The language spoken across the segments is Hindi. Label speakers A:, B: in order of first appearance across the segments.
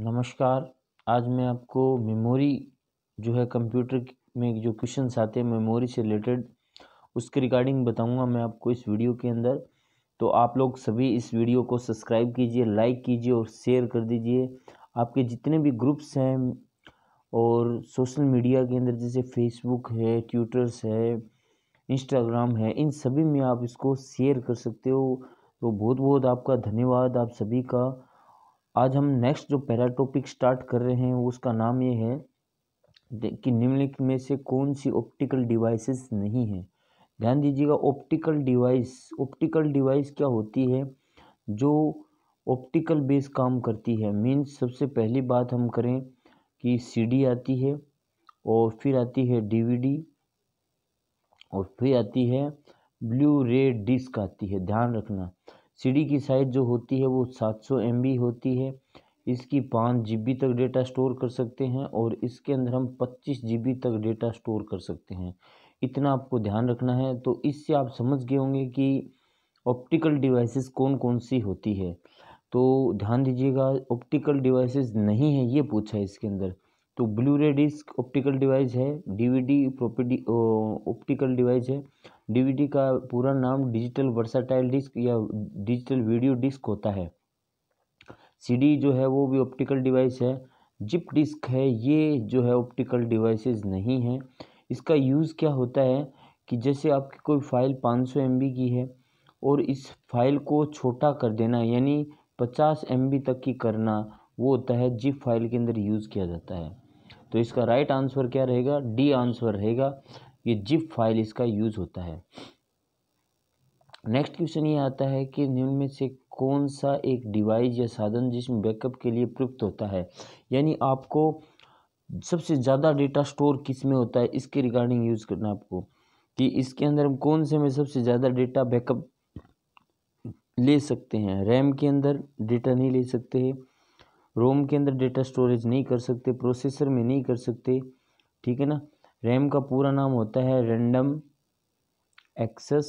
A: नमस्कार आज मैं आपको मेमोरी जो है कंप्यूटर में जो क्वेश्चन आते हैं मेमोरी से रिलेटेड उसके रिगार्डिंग बताऊंगा मैं आपको इस वीडियो के अंदर तो आप लोग सभी इस वीडियो को सब्सक्राइब कीजिए लाइक कीजिए और शेयर कर दीजिए आपके जितने भी ग्रुप्स हैं और सोशल मीडिया के अंदर जैसे फेसबुक है ट्यूटर्स है इंस्टाग्राम है इन सभी में आप इसको शेयर कर सकते हो तो बहुत बहुत आपका धन्यवाद आप सभी का आज हम नेक्स्ट जो पहला टॉपिक स्टार्ट कर रहे हैं उसका नाम ये है कि निम्नलिखित में से कौन सी ऑप्टिकल डिवाइसेस नहीं है ध्यान दीजिएगा ऑप्टिकल डिवाइस ऑप्टिकल डिवाइस क्या होती है जो ऑप्टिकल बेस काम करती है मीन्स सबसे पहली बात हम करें कि सीडी आती है और फिर आती है डीवीडी और फिर आती है ब्लू रे डिस्क आती है ध्यान रखना सीडी की साइज़ जो होती है वो 700 एमबी होती है इसकी पाँच जीबी तक डेटा स्टोर कर सकते हैं और इसके अंदर हम पच्चीस जीबी तक डेटा स्टोर कर सकते हैं इतना आपको ध्यान रखना है तो इससे आप समझ गए होंगे कि ऑप्टिकल डिवाइसेस कौन कौन सी होती है तो ध्यान दीजिएगा ऑप्टिकल डिवाइसेस नहीं है ये पूछा है इसके अंदर तो blu ray disc optical device है डीवीडी वी ऑप्टिकल डिवाइस है डीवीडी का पूरा नाम डिजिटल वर्साटाइल डिस्क या डिजिटल वीडियो डिस्क होता है सीडी जो है वो भी ऑप्टिकल डिवाइस है जिप डिस्क है ये जो है ऑप्टिकल डिवाइसेस नहीं है इसका यूज़ क्या होता है कि जैसे आपकी कोई फाइल 500 सौ की है और इस फाइल को छोटा कर देना यानी 50 एम तक की करना वो होता है जिप फाइल के अंदर यूज़ किया जाता है तो इसका राइट आंसर क्या रहेगा डी आंसर रहेगा ये जिप फाइल इसका यूज़ होता है नेक्स्ट क्वेश्चन ये आता है कि निम्न में से कौन सा एक डिवाइस या साधन जिसमें बैकअप के लिए प्रयुक्त होता है यानी आपको सबसे ज़्यादा डेटा स्टोर किस में होता है इसके रिगार्डिंग यूज़ करना आपको कि इसके अंदर हम कौन से में सबसे ज़्यादा डेटा बैकअप ले सकते हैं रैम के अंदर डेटा नहीं ले सकते हैं रोम के अंदर डेटा स्टोरेज नहीं कर सकते प्रोसेसर में नहीं कर सकते ठीक है ना रैम का पूरा नाम होता है रैंडम एक्सेस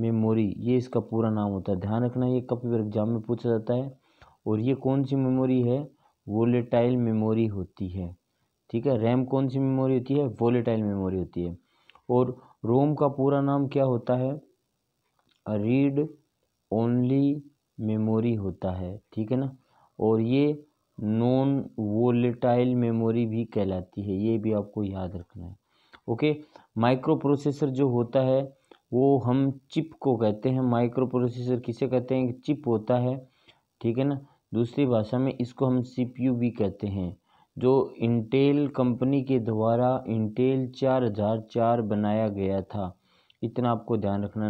A: मेमोरी ये इसका पूरा नाम होता है ध्यान रखना ये कभी भी एग्जाम में पूछा जाता है और ये कौन सी मेमोरी है वोलेटाइल मेमोरी होती है ठीक है रैम कौन सी मेमोरी होती है वोलेटाइल मेमोरी होती है और रोम का पूरा नाम क्या होता है रीड ओनली मेमोरी होता है ठीक है ना और ये नॉन वोलेटाइल मेमोरी भी कहलाती है ये भी आपको याद रखना है ओके माइक्रो प्रोसेसर जो होता है वो हम चिप को कहते हैं माइक्रो प्रोसेसर किसे कहते हैं चिप होता है ठीक है ना दूसरी भाषा में इसको हम सीपीयू भी कहते हैं जो इंटेल कंपनी के द्वारा इंटेल चार हजार चार बनाया गया था इतना आपको ध्यान रखना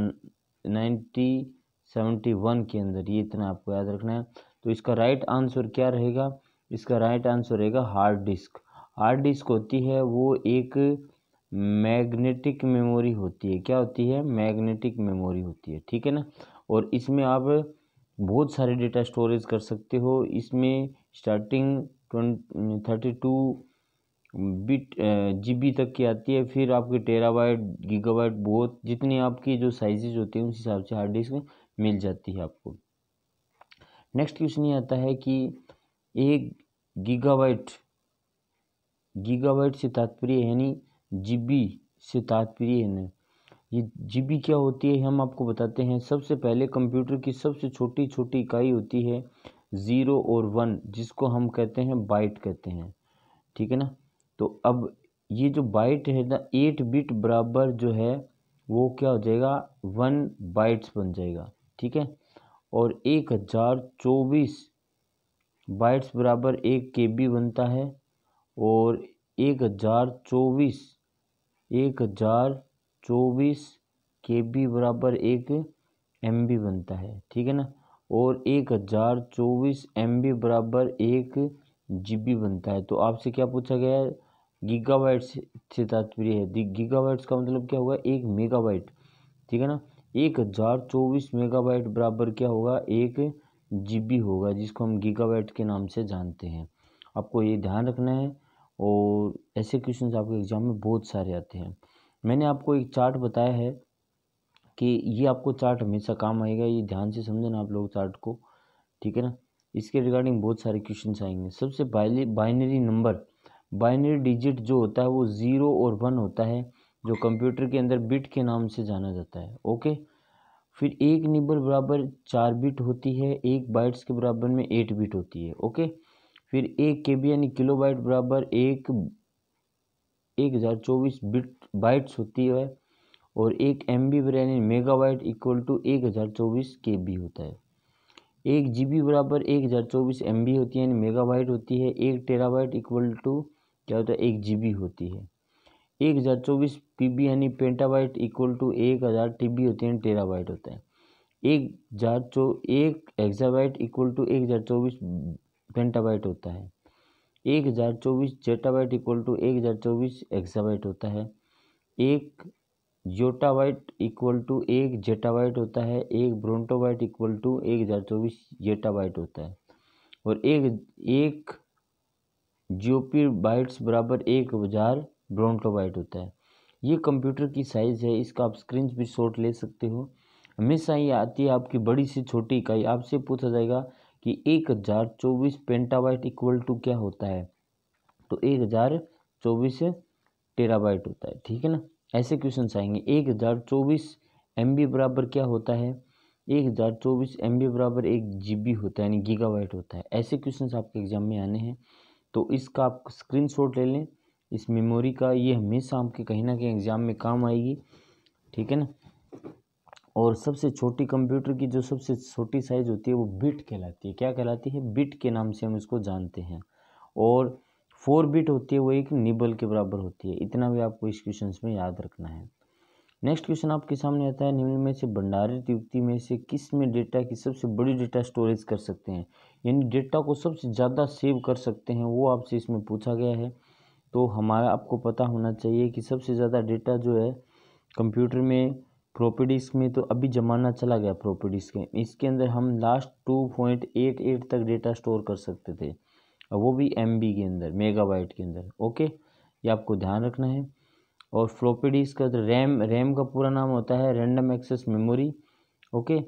A: नाइन्टी सेवेंटी वन के अंदर ये इतना आपको याद रखना है तो इसका राइट आंसर क्या रहेगा इसका राइट आंसर रहेगा हार्ड डिस्क हार्ड डिस्क होती है वो एक मैग्नेटिक मेमोरी होती है क्या होती है मैग्नेटिक मेमोरी होती है ठीक है ना और इसमें आप बहुत सारे डेटा स्टोरेज कर सकते हो इसमें स्टार्टिंग थर्टी टू बिट जी तक की आती है फिर आपके टेराबाइट गीगाबाइट बहुत जितनी आपकी जो साइजेज होती हैं उस हिसाब से हार्ड डिस्क मिल जाती है आपको नेक्स्ट क्वेश्चन ये आता है कि एक गीगावाइट गीगावाइट से तात्पर्य यानी जीबी से तात्पर्य है ये जीबी क्या होती है हम आपको बताते हैं सबसे पहले कंप्यूटर की सबसे छोटी छोटी इकाई होती है ज़ीरो और वन जिसको हम कहते हैं बाइट कहते हैं ठीक है ना तो अब ये जो बाइट है ना एट बिट बराबर जो है वो क्या हो जाएगा वन बाइट्स बन जाएगा ठीक है और एक हज़ार चौबीस बाइट्स बराबर एक के बी बनता है और एक हज़ार चौबीस एक हज़ार चौबीस के बी बराबर एक एम बी बनता है ठीक है ना और एक हज़ार चौबीस एम बी बराबर एक जी बी बनता है तो आपसे क्या पूछा गया है गीगाबाइट से तात्पर्य है गीगाबाइट्स का मतलब क्या हुआ एक मेगाबाइट ठीक है ना एक हज़ार चौबीस मेगाबाइट बराबर क्या होगा एक जीबी होगा जिसको हम गीगाबाइट के नाम से जानते हैं आपको ये ध्यान रखना है और ऐसे क्वेश्चन आपके एग्ज़ाम में बहुत सारे आते हैं मैंने आपको एक चार्ट बताया है कि ये आपको चार्ट हमेशा काम आएगा ये ध्यान से समझना आप लोग चार्ट को ठीक है ना इसके रिगार्डिंग बहुत सारे क्वेश्चन आएंगे सबसे बाइनरी नंबर बाइनरी डिजिट जो होता है वो ज़ीरो और वन होता है जो कंप्यूटर के अंदर बिट के नाम से जाना जाता है ओके फिर एक निबल बराबर चार बिट होती है एक बाइट्स के बराबर में एट बिट होती है ओके फिर एक के बी यानी किलो बाइट बराबर एक एक हज़ार चौबीस बिट बाइट्स होती है और एक एम बी यानी बाइट इक्वल टू एक हज़ार चौबीस के बी होता है एक जी बी बराबर एक हज़ार चौबीस एम बी होती है यानी मेगा बाइट होती है एक टेरा बाइट इक्वल टू क्या होता है एक जी बी होती है एक हज़ार चौबीस टी बी यानी पेंटाबाइट इक्वल टू एक हज़ार टी बी होती है टेराबाइट होता है एक हजार चौ एक हेक्साबाइट इक्वल टू एक हज़ार चौबीस पेंटाबाइट होता है एक हज़ार चौबीस जेटाबाइट इक्वल टू एक हज़ार चौबीस एक्साबाइट होता है एक जोटाबाइट इक्वल टू एक जेटाबाइट होता है एक ब्रोंटोबाइट इक्वल टू एक हज़ार चौबीस जेटाबाइट होता है और एक एक जियोपी बाइट्स बराबर एक हज़ार ब्रोंटोबाइट होता है ये कंप्यूटर की साइज़ है इसका आप स्क्रीन भी शॉट ले सकते हो हमेशा ये आती है आपकी बड़ी से छोटी इकाई आपसे पूछा जाएगा कि एक हज़ार चौबीस पेंटाबाइट इक्वल टू क्या होता है तो एक हज़ार चौबीस टेराबाइट होता है ठीक है ना ऐसे क्वेश्चन आएंगे एक हज़ार चौबीस एम बराबर क्या होता है एक हज़ार चौबीस एम बराबर एक जी होता है यानी गीगाबाइट होता है ऐसे क्वेश्चन आपके एग्जाम में आने हैं तो इसका आप शॉट ले लें इस मेमोरी का ये हमेशा आपके कहीं ना कहीं एग्ज़ाम में काम आएगी ठीक है ना और सबसे छोटी कंप्यूटर की जो सबसे छोटी साइज़ होती है वो बिट कहलाती है क्या कहलाती है बिट के नाम से हम इसको जानते हैं और फोर बिट होती है वो एक निबल के बराबर होती है इतना भी आपको इस क्वेश्चन में याद रखना है नेक्स्ट क्वेश्चन आपके सामने आता है निम्न में से भंडारित युक्ति में से किस में डेटा की सबसे बड़ी डेटा स्टोरेज कर सकते हैं यानी डेटा को सबसे ज़्यादा सेव कर सकते हैं वो आपसे इसमें पूछा गया है तो हमारा आपको पता होना चाहिए कि सबसे ज़्यादा डेटा जो है कंप्यूटर में प्रॉपर्टीज़ में तो अभी ज़माना चला गया प्रॉपर्टीज़ के इसके अंदर हम last two point eight eight तक डेटा स्टोर कर सकते थे और वो भी एम के अंदर मेगावाइट के अंदर ओके ये आपको ध्यान रखना है और प्रॉपर्टीज का तो रैम रैम का पूरा नाम होता है रैंडम एक्सेस मेमोरी ओके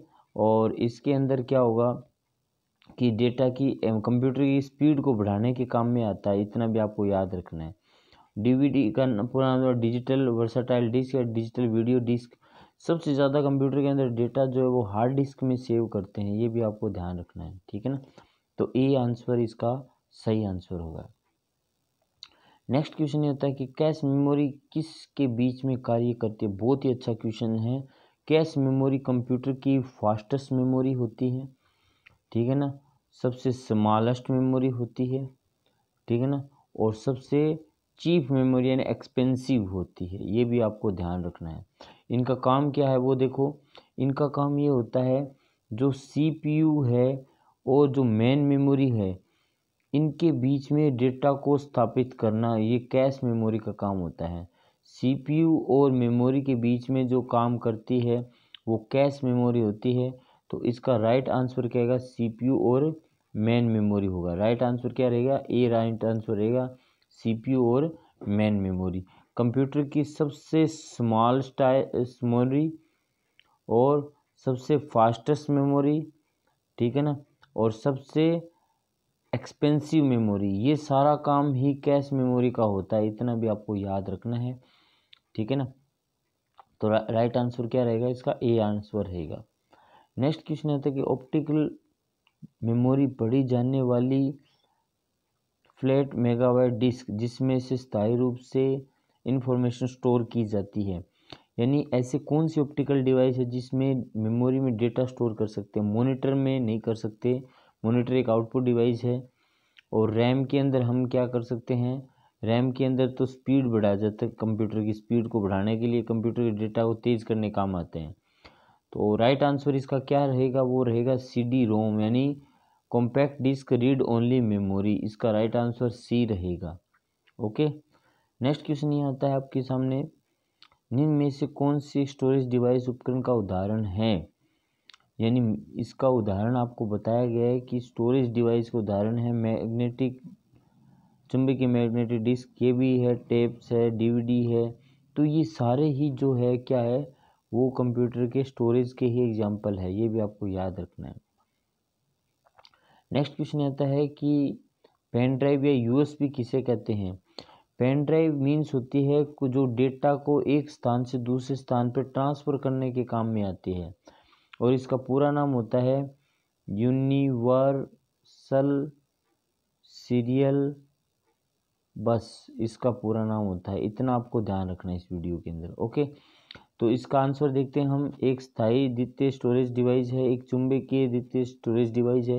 A: और इसके अंदर क्या होगा कि डेटा की कंप्यूटर की स्पीड को बढ़ाने के काम में आता है इतना भी आपको याद रखना है डीवीडी का पूरा डिजिटल वर्साटाइल डिस्क या डिजिटल वीडियो डिस्क सबसे ज़्यादा कंप्यूटर के अंदर डेटा जो है वो हार्ड डिस्क में सेव करते हैं ये भी आपको ध्यान रखना है ठीक है ना तो ए आंसर इसका सही आंसर होगा नेक्स्ट क्वेश्चन ये होता है कि कैश मेमोरी किसके बीच में कार्य करती है बहुत ही अच्छा क्वेश्चन है कैश मेमोरी कंप्यूटर की फास्टेस्ट मेमोरी होती है ठीक है ना सबसे स्मॉलेस्ट मेमोरी होती है ठीक है ना और सबसे चीप मेमोरी यानी एक्सपेंसिव होती है ये भी आपको ध्यान रखना है इनका काम क्या है वो देखो इनका काम ये होता है जो सीपीयू है और जो मेन मेमोरी है इनके बीच में डेटा को स्थापित करना ये कैश मेमोरी का काम होता है सीपीयू और मेमोरी के बीच में जो काम करती है वो कैश मेमोरी होती है तो इसका राइट आंसर क्या रहेगा सीपीयू और मेन मेमोरी होगा राइट आंसर क्या रहेगा ए राइट आंसर रहेगा सीपीयू और मेन मेमोरी कंप्यूटर की सबसे स्मॉल मेमोरी और सबसे फास्टेस्ट मेमोरी ठीक है ना और सबसे एक्सपेंसिव मेमोरी ये सारा काम ही कैश मेमोरी का होता है इतना भी आपको याद रखना है ठीक है ना तो रा, राइट आंसर क्या रहेगा इसका ए आंसर रहेगा नेक्स्ट क्वेश्चन आता है तो कि ऑप्टिकल मेमोरी पढ़ी जाने वाली फ्लैट मेगावाइट डिस्क जिसमें से स्थायी रूप से इंफॉर्मेशन स्टोर की जाती है यानी ऐसे कौन से ऑप्टिकल डिवाइस है जिसमें मेमोरी में डेटा स्टोर कर सकते हैं मोनीटर में नहीं कर सकते मोनीटर एक आउटपुट डिवाइस है और रैम के अंदर हम क्या कर सकते हैं रैम के अंदर तो स्पीड बढ़ा जाता है कंप्यूटर की स्पीड को बढ़ाने के लिए कंप्यूटर के डेटा को तेज़ करने काम आते हैं तो राइट आंसर इसका क्या रहेगा वो रहेगा सी डी रोम यानी compact disc read only memory इसका राइट आंसर सी रहेगा ओके नेक्स्ट क्वेश्चन ये आता है आपके सामने निम्न में से कौन से स्टोरेज डिवाइस उपकरण का उदाहरण है यानी इसका उदाहरण आपको बताया गया है कि स्टोरेज डिवाइस का उदाहरण है मैग्नेटिक चुंबे की मैग्नेटिक डिस्क के भी है टेप्स है डीवीडी है तो ये सारे ही जो है क्या है वो कंप्यूटर के स्टोरेज के ही एग्जाम्पल है ये भी आपको याद रखना है नेक्स्ट क्वेश्चन आता है कि पेन ड्राइव या यूएसबी किसे कहते हैं पेन ड्राइव मीन्स होती है जो डेटा को एक स्थान से दूसरे स्थान पर ट्रांसफ़र करने के काम में आती है और इसका पूरा नाम होता है यूनिवर्सल सीरियल बस इसका पूरा नाम होता है इतना आपको ध्यान रखना है इस वीडियो के अंदर ओके तो इसका आंसर देखते हैं हम एक स्थायी द्वितीय स्टोरेज डिवाइस है एक चुंबकीय द्वितीय स्टोरेज डिवाइस है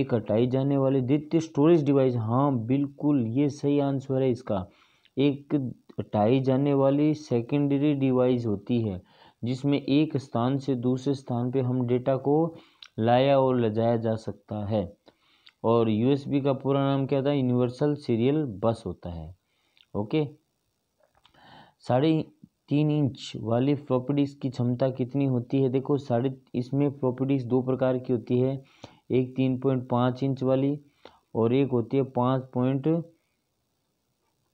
A: एक हटाई जाने वाले द्वितीय स्टोरेज डिवाइस हाँ बिल्कुल ये सही आंसर है इसका एक हटाई जाने वाली सेकेंडरी डिवाइस होती है जिसमें एक स्थान से दूसरे स्थान पे हम डेटा को लाया और ले जाया जा सकता है और यूएसबी का पूरा नाम क्या था यूनिवर्सल सीरियल बस होता है ओके साढ़े तीन इंच वाली प्रॉपर्टीज़ की क्षमता कितनी होती है देखो साढ़े इसमें प्रॉपर्टीज़ दो प्रकार की होती है एक तीन पॉइंट पाँच इंच वाली और एक होती है पाँच पॉइंट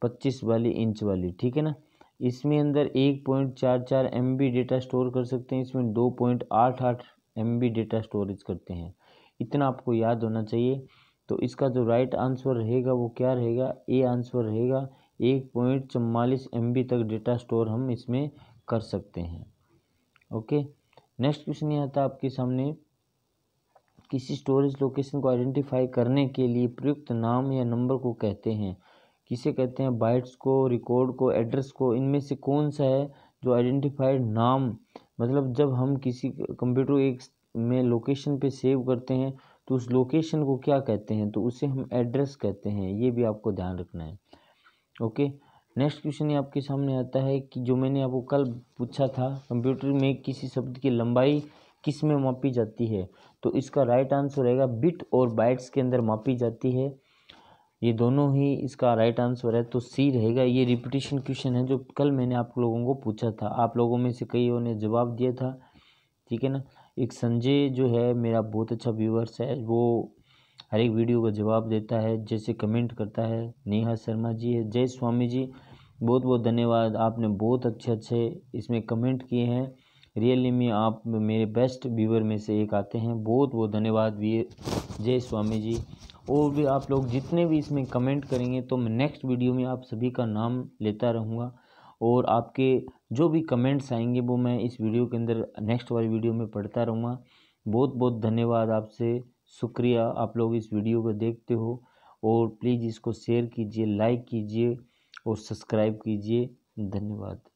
A: पच्चीस वाली इंच वाली ठीक है ना इसमें अंदर एक पॉइंट चार चार एम बी डेटा स्टोर कर सकते हैं इसमें दो पॉइंट आठ आठ एम बी डेटा स्टोरेज करते हैं इतना आपको याद होना चाहिए तो इसका जो राइट आंसर रहेगा वो क्या रहेगा ए आंसर रहेगा एक पॉइंट चवालीस एम तक डेटा स्टोर हम इसमें कर सकते हैं ओके नेक्स्ट क्वेश्चन ये आता आपके सामने किसी स्टोरेज लोकेशन को आइडेंटिफाई करने के लिए प्रयुक्त नाम या नंबर को कहते हैं किसे कहते हैं बाइट्स को रिकॉर्ड को एड्रेस को इनमें से कौन सा है जो आइडेंटिफाइड नाम मतलब जब हम किसी कंप्यूटर एक में लोकेशन पे सेव करते हैं तो उस लोकेशन को क्या कहते हैं तो उसे हम एड्रेस कहते हैं ये भी आपको ध्यान रखना है ओके नेक्स्ट क्वेश्चन ये आपके सामने आता है कि जो मैंने आपको कल पूछा था कंप्यूटर में किसी शब्द की लंबाई किस में मापी जाती है तो इसका राइट आंसर रहेगा बिट और बाइट्स के अंदर मापी जाती है ये दोनों ही इसका राइट आंसर है तो सी रहेगा ये रिपीटेशन क्वेश्चन है जो कल मैंने आप लोगों को पूछा था आप लोगों में से कईयों ने जवाब दिया था ठीक है ना एक संजय जो है मेरा बहुत अच्छा व्यूवर्स है वो हर एक वीडियो का जवाब देता है जैसे कमेंट करता है नेहा शर्मा जी है जय स्वामी जी बहुत बहुत धन्यवाद आपने बहुत अच्छे अच्छे इसमें कमेंट किए हैं रियली में आप मेरे बेस्ट व्यूवर में से एक आते हैं बहुत बहुत धन्यवाद वीर जय स्वामी जी और भी आप लोग जितने भी इसमें कमेंट करेंगे तो मैं नेक्स्ट वीडियो में आप सभी का नाम लेता रहूँगा और आपके जो भी कमेंट्स आएंगे वो मैं इस वीडियो के अंदर नेक्स्ट वाली वीडियो में पढ़ता रहूँगा बहुत बहुत धन्यवाद आपसे शुक्रिया आप लोग इस वीडियो को देखते हो और प्लीज़ इसको शेयर कीजिए लाइक कीजिए और सब्सक्राइब कीजिए धन्यवाद